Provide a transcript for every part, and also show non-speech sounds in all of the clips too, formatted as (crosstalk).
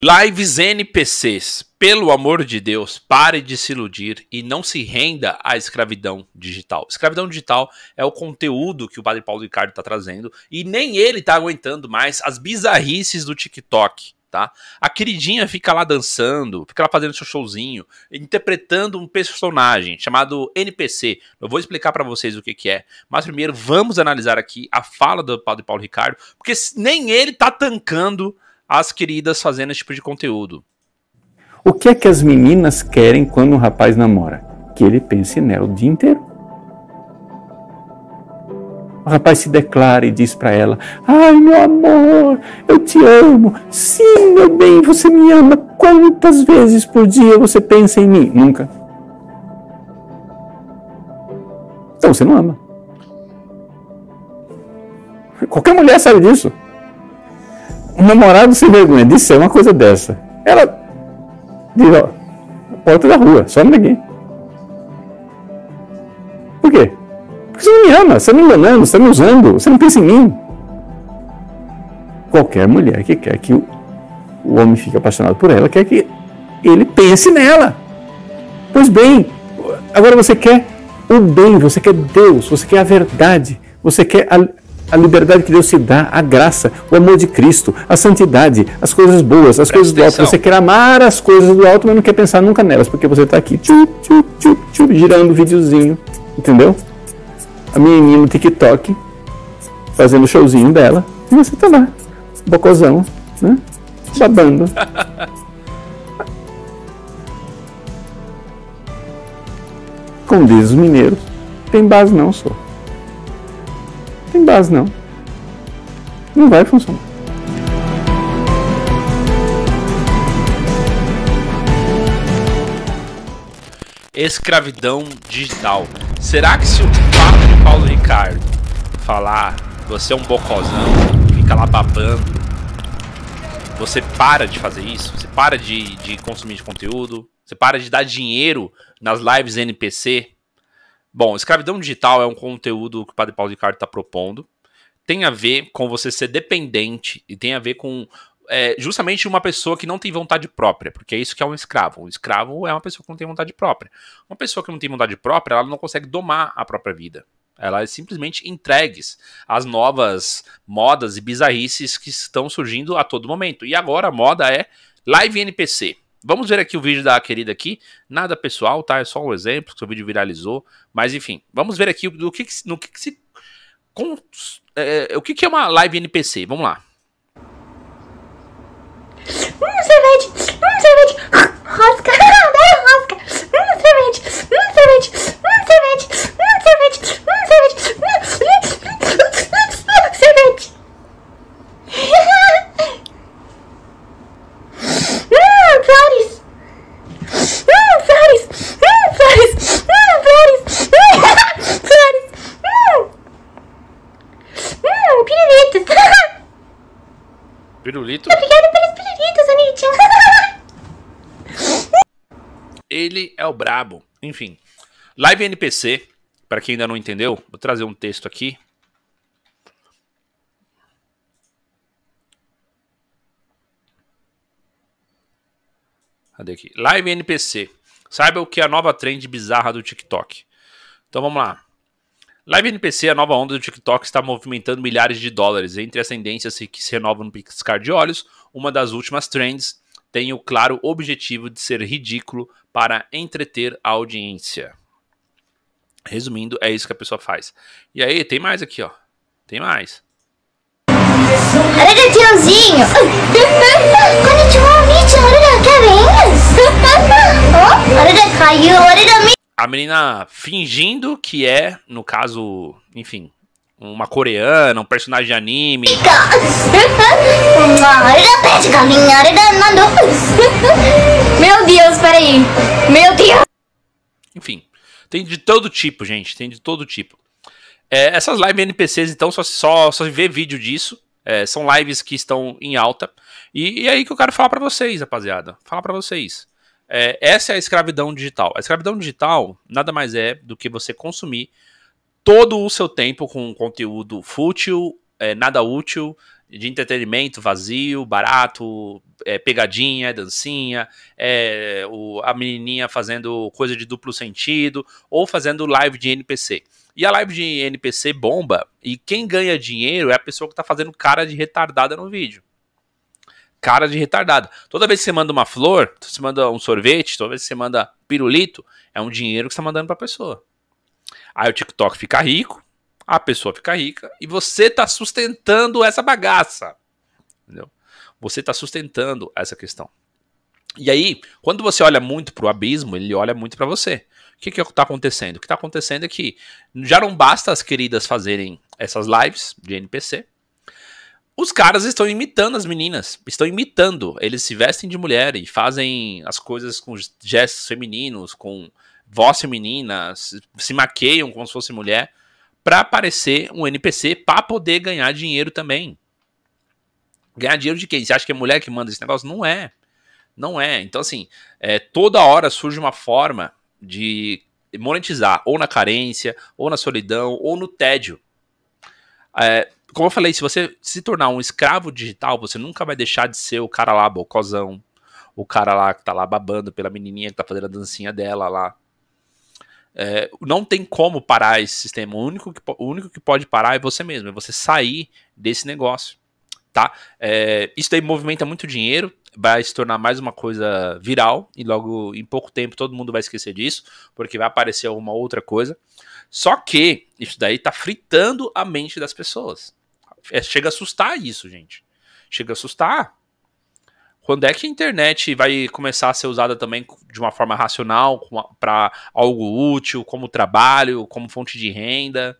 Lives NPCs. Pelo amor de Deus, pare de se iludir e não se renda à escravidão digital. Escravidão digital é o conteúdo que o Padre Paulo Ricardo está trazendo e nem ele está aguentando mais as bizarrices do TikTok. Tá? A queridinha fica lá dançando, fica lá fazendo seu showzinho, interpretando um personagem chamado NPC. Eu vou explicar para vocês o que, que é, mas primeiro vamos analisar aqui a fala do Padre Paulo Ricardo, porque nem ele está tancando as queridas fazendo esse tipo de conteúdo. O que é que as meninas querem quando um rapaz namora? Que ele pense nela o dia inteiro. O rapaz se declara e diz para ela: Ai, meu amor, eu te amo. Sim, meu bem, você me ama. Quantas vezes por dia você pensa em mim? Nunca. Então você não ama. Qualquer mulher sabe disso um namorado sem vergonha disser uma coisa dessa, ela diz, ó, porta da rua, só ninguém. Por quê? Porque você não me ama, você não me enganando, você não me usando, você não pensa em mim. Qualquer mulher que quer que o homem fique apaixonado por ela quer que ele pense nela. Pois bem, agora você quer o bem, você quer Deus, você quer a verdade, você quer a a liberdade que Deus te dá, a graça, o amor de Cristo, a santidade, as coisas boas, as Presta coisas do alto. Atenção. Você quer amar as coisas do alto, mas não quer pensar nunca nelas, porque você está aqui tchup, tchup, tchup, tchup, girando o videozinho, entendeu? A menina no TikTok fazendo o showzinho dela, e você está lá, bocozão, né? Babando. (laughs) Com diz mineiros, tem base não, sou sem base, não. Não vai funcionar. Escravidão digital. Será que se o papo de Paulo Ricardo falar você é um bocozão, fica lá babando, você para de fazer isso? Você para de, de consumir de conteúdo? Você para de dar dinheiro nas lives NPC? Bom, escravidão digital é um conteúdo que o Padre Paulo Ricardo está propondo. Tem a ver com você ser dependente e tem a ver com é, justamente uma pessoa que não tem vontade própria, porque é isso que é um escravo. Um escravo é uma pessoa que não tem vontade própria. Uma pessoa que não tem vontade própria, ela não consegue domar a própria vida. Ela é simplesmente entregues às novas modas e bizarrices que estão surgindo a todo momento. E agora a moda é live NPC. Vamos ver aqui o vídeo da querida aqui. Nada pessoal, tá? É só um exemplo, que o vídeo viralizou. Mas enfim, vamos ver aqui do que, no que, que se. Com, é, é, o que, que é uma live NPC? Vamos lá. Hum, sorvete! Hum, sorvete! Rosca! ele é o brabo. Enfim, live NPC, para quem ainda não entendeu, vou trazer um texto aqui. Cadê aqui? Live NPC. Saiba o que é a nova trend bizarra do TikTok. Então vamos lá. Live NPC, a nova onda do TikTok, está movimentando milhares de dólares entre as tendências que se renovam no piscar de olhos. Uma das últimas trends tem o claro objetivo de ser ridículo para entreter a audiência. Resumindo, é isso que a pessoa faz. E aí, tem mais aqui, ó. Tem mais. Olha, tiozinho! A menina fingindo que é, no caso, enfim, uma coreana, um personagem de anime. Meu Deus, peraí. Meu Deus. Enfim, tem de todo tipo, gente. Tem de todo tipo. É, essas lives NPCs, então, só, só, só vê vídeo disso. É, são lives que estão em alta. E, e é aí que eu quero falar para vocês, rapaziada. Falar para vocês. É, essa é a escravidão digital. A escravidão digital nada mais é do que você consumir todo o seu tempo com conteúdo fútil, é, nada útil, de entretenimento vazio, barato, é, pegadinha, dancinha, é, o, a menininha fazendo coisa de duplo sentido, ou fazendo live de NPC. E a live de NPC bomba, e quem ganha dinheiro é a pessoa que está fazendo cara de retardada no vídeo. Cara de retardada. Toda vez que você manda uma flor, você manda um sorvete, toda vez que você manda pirulito, é um dinheiro que você está mandando para a pessoa. Aí o TikTok fica rico, a pessoa fica rica e você está sustentando essa bagaça. Entendeu? Você está sustentando essa questão. E aí, quando você olha muito para o abismo, ele olha muito para você. O que está acontecendo? O que está acontecendo é que já não basta as queridas fazerem essas lives de NPC. Os caras estão imitando as meninas, estão imitando. Eles se vestem de mulher e fazem as coisas com gestos femininos, com voz feminina, se, maqueiam como se fosse mulher, para aparecer um NPC, para poder ganhar dinheiro também. Ganhar dinheiro de quem? Você acha que é mulher que manda esse negócio? Não é. Não é. Então, assim, é, toda hora surge uma forma de monetizar, ou na carência, ou na solidão, ou no tédio. É, como eu falei, se você se tornar um escravo digital, você nunca vai deixar de ser o cara lá, bocozão, o cara lá que tá lá babando pela menininha que tá fazendo a dancinha dela lá, é, não tem como parar esse sistema. O único, que, o único que pode parar é você mesmo, é você sair desse negócio. Tá? É, isso daí movimenta muito dinheiro, vai se tornar mais uma coisa viral e logo em pouco tempo todo mundo vai esquecer disso, porque vai aparecer alguma outra coisa. Só que isso daí tá fritando a mente das pessoas. É, chega a assustar isso, gente. Chega a assustar. Quando é que a internet vai começar a ser usada também de uma forma racional, para algo útil, como trabalho, como fonte de renda?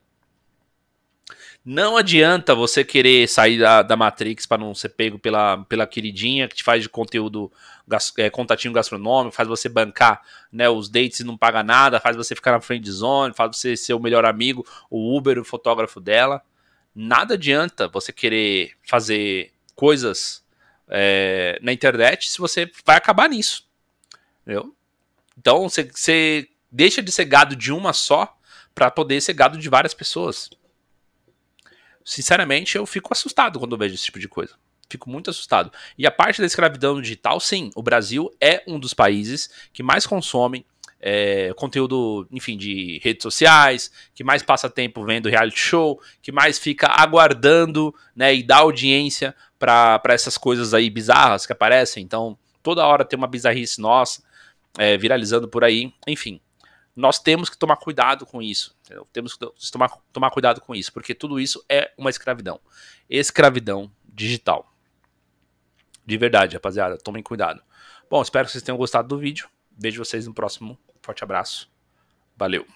Não adianta você querer sair da, da Matrix para não ser pego pela, pela queridinha que te faz de conteúdo gas, é, contatinho gastronômico, faz você bancar né, os dates e não paga nada, faz você ficar na friend zone, faz você ser o melhor amigo, o Uber, o fotógrafo dela. Nada adianta você querer fazer coisas é, na internet, se você vai acabar nisso. Entendeu? Então você, deixa de ser gado de uma só para poder ser gado de várias pessoas. Sinceramente, eu fico assustado quando eu vejo esse tipo de coisa. Fico muito assustado. E a parte da escravidão digital, sim, o Brasil é um dos países que mais consomem é, conteúdo, enfim, de redes sociais, que mais passa tempo vendo reality show, que mais fica aguardando, né, e dá audiência para essas coisas aí bizarras que aparecem. Então, toda hora tem uma bizarrice nossa é, viralizando por aí, enfim. Nós temos que tomar cuidado com isso. Entendeu? Temos que tomar, tomar cuidado com isso, porque tudo isso é uma escravidão. Escravidão digital. De verdade, rapaziada, tomem cuidado. Bom, espero que vocês tenham gostado do vídeo. Vejo vocês no próximo. Forte abraço. Valeu.